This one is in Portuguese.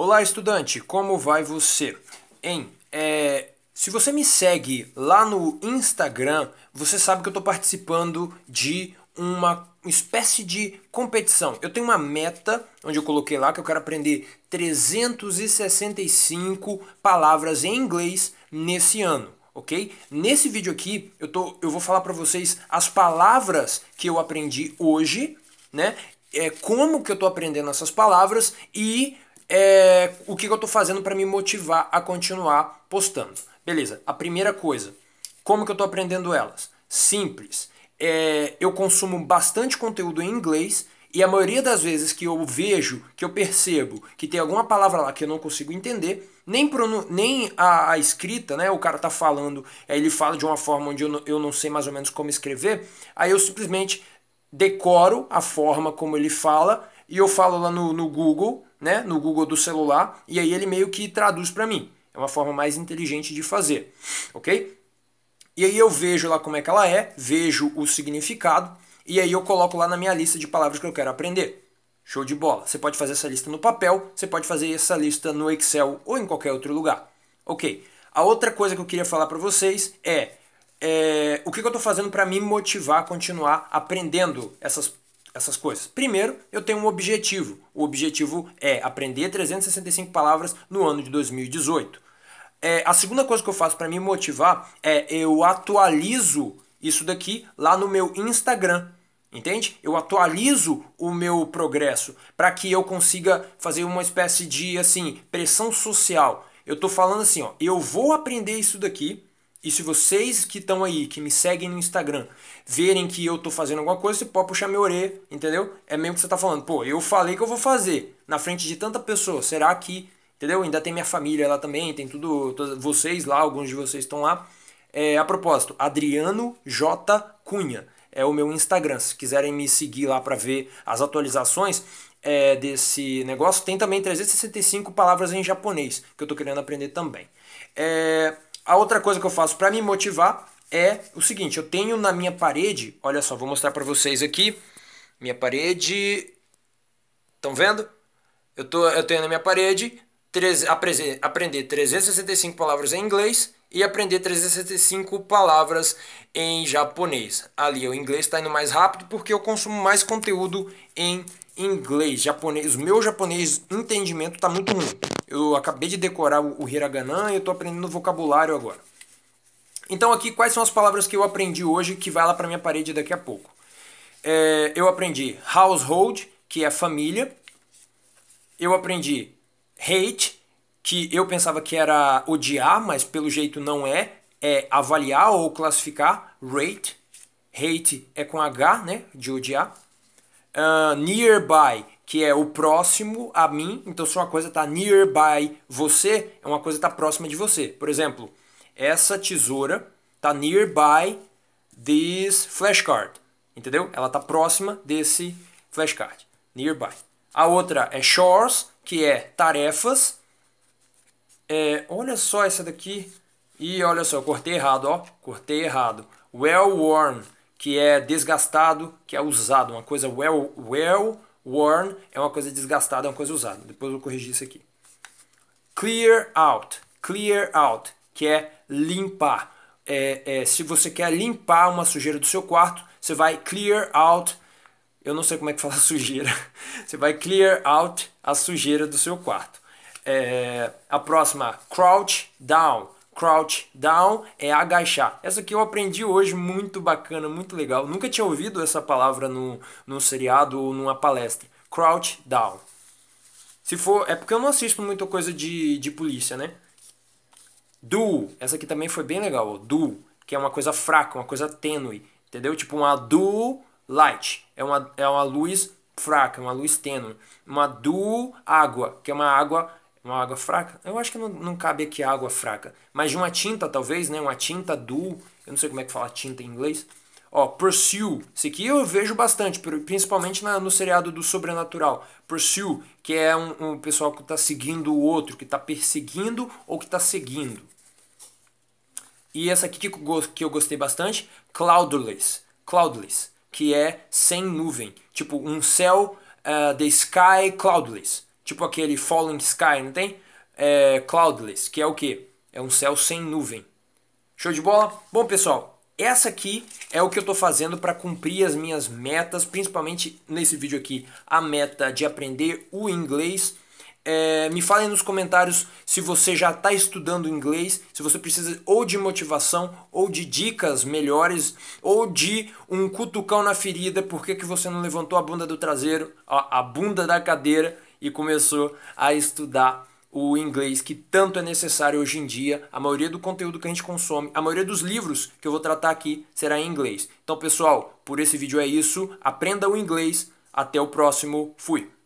Olá, estudante, como vai você? Em, é, se você me segue lá no Instagram, você sabe que eu estou participando de uma espécie de competição. Eu tenho uma meta onde eu coloquei lá que eu quero aprender 365 palavras em inglês nesse ano ok? Nesse vídeo aqui eu, tô, eu vou falar para vocês as palavras que eu aprendi hoje, né? É, como que eu estou aprendendo essas palavras e é, o que, que eu estou fazendo para me motivar a continuar postando. Beleza, a primeira coisa, como que eu estou aprendendo elas? Simples. É, eu consumo bastante conteúdo em inglês e a maioria das vezes que eu vejo, que eu percebo que tem alguma palavra lá que eu não consigo entender, nem, pronun nem a, a, escrita, né? O cara tá falando, é, ele fala de uma forma onde eu não, eu não sei mais ou menos como escrever, aí eu simplesmente decoro a forma como ele fala e eu falo lá no, no Google né, no Google do celular e aí ele meio que traduz para mim. É uma forma mais inteligente de fazer, ok? E aí eu vejo lá como é que ela é, vejo o significado e aí eu coloco lá na minha lista de palavras que eu quero aprender. Show de bola. Você pode fazer essa lista no papel, você pode fazer essa lista no Excel ou em qualquer outro lugar. Ok. A outra coisa que eu queria falar para vocês é, é, o que, que eu estou fazendo para me motivar a continuar aprendendo essas essas coisas? Primeiro, eu tenho um objetivo. O objetivo é aprender 365 palavras no ano de 2018. É, a segunda coisa que eu faço para me motivar é eu atualizo isso daqui lá no meu Instagram. Entende? Eu atualizo o meu progresso para que eu consiga fazer uma espécie de assim pressão social. Eu estou falando assim, ó, eu vou aprender isso daqui e se vocês que estão aí, que me seguem no Instagram, verem que eu tô fazendo alguma coisa, você pode puxar meu orelha, entendeu? É mesmo que você tá falando, pô, eu falei que eu vou fazer na frente de tanta pessoa, será que, entendeu? Ainda tem minha família lá também, tem tudo, vocês lá, alguns de vocês estão lá. É, a propósito, Adriano J. Cunha é o meu Instagram. Se quiserem me seguir lá para ver as atualizações, é, desse negócio. Tem também 365 palavras em japonês, que eu estou querendo aprender também. É, a outra coisa que eu faço para me motivar é o seguinte, eu tenho na minha parede, olha só, vou mostrar para vocês aqui, minha parede, estão vendo? Eu, tô, eu tenho na minha parede treze, apreze, aprender 365 palavras em inglês e aprender 365 palavras em japonês. Ali o inglês está indo mais rápido porque eu consumo mais conteúdo em inglês. Japonês, o meu japonês entendimento está muito ruim. Eu acabei de decorar o hiragana e eu estou aprendendo vocabulário agora. Então aqui quais são as palavras que eu aprendi hoje que vai lá para minha parede daqui a pouco? É, eu aprendi household, que é família. Eu aprendi hate, que eu pensava que era odiar, mas pelo jeito não é. É avaliar ou classificar. Rate, hate é com H, né? De odiar. Uh, nearby que é o próximo a mim. Então, se uma coisa está nearby você, é uma coisa está próxima de você. Por exemplo, essa tesoura está nearby this flashcard. Entendeu? Ela está próxima desse flashcard. Nearby. A outra é chores, que é tarefas. É, olha só essa daqui. E olha só, cortei errado, ó. Cortei errado. Well worn, que é desgastado, que é usado. Uma coisa well, well Worn é uma coisa desgastada, é uma coisa usada. Depois eu vou corrigir isso aqui. Clear out. Clear out, que é limpar. É, é, se você quer limpar uma sujeira do seu quarto, você vai clear out. Eu não sei como é que fala sujeira. Você vai clear out a sujeira do seu quarto. É, a próxima, crouch down. Crouch down é agachar. Essa aqui eu aprendi hoje, muito bacana, muito legal. Nunca tinha ouvido essa palavra no, num seriado ou numa palestra. Crouch down. Se for, é porque eu não assisto muita coisa de, de polícia, né? Do, essa aqui também foi bem legal, do, que é uma coisa fraca, uma coisa tênue, entendeu? Tipo uma do light, é uma, é uma luz fraca, uma luz tênue. Uma do água, que é uma água uma água fraca? Eu acho que não, não cabe aqui água fraca. Mas de uma tinta, talvez, né? Uma tinta do. Eu não sei como é que fala tinta em inglês. Ó, Pursue. Isso aqui eu vejo bastante, principalmente na, no seriado do Sobrenatural. Pursue, que é um, um pessoal que está seguindo o outro, que está perseguindo ou que está seguindo. E essa aqui que eu, que eu gostei bastante, Cloudless. Cloudless, que é sem nuvem. Tipo, um céu, uh, the sky cloudless. Tipo aquele Falling Sky, não tem? É, cloudless, que é o que? É um céu sem nuvem. Show de bola? Bom, pessoal, essa aqui é o que eu estou fazendo para cumprir as minhas metas, principalmente nesse vídeo aqui, a meta de aprender o inglês. É, me falem nos comentários se você já está estudando inglês, se você precisa ou de motivação, ou de dicas melhores, ou de um cutucão na ferida, por que, que você não levantou a bunda do traseiro, a, a bunda da cadeira e começou a estudar o inglês que tanto é necessário hoje em dia. A maioria do conteúdo que a gente consome, a maioria dos livros que eu vou tratar aqui será em inglês. Então, pessoal, por esse vídeo é isso. Aprenda o inglês. Até o próximo. Fui.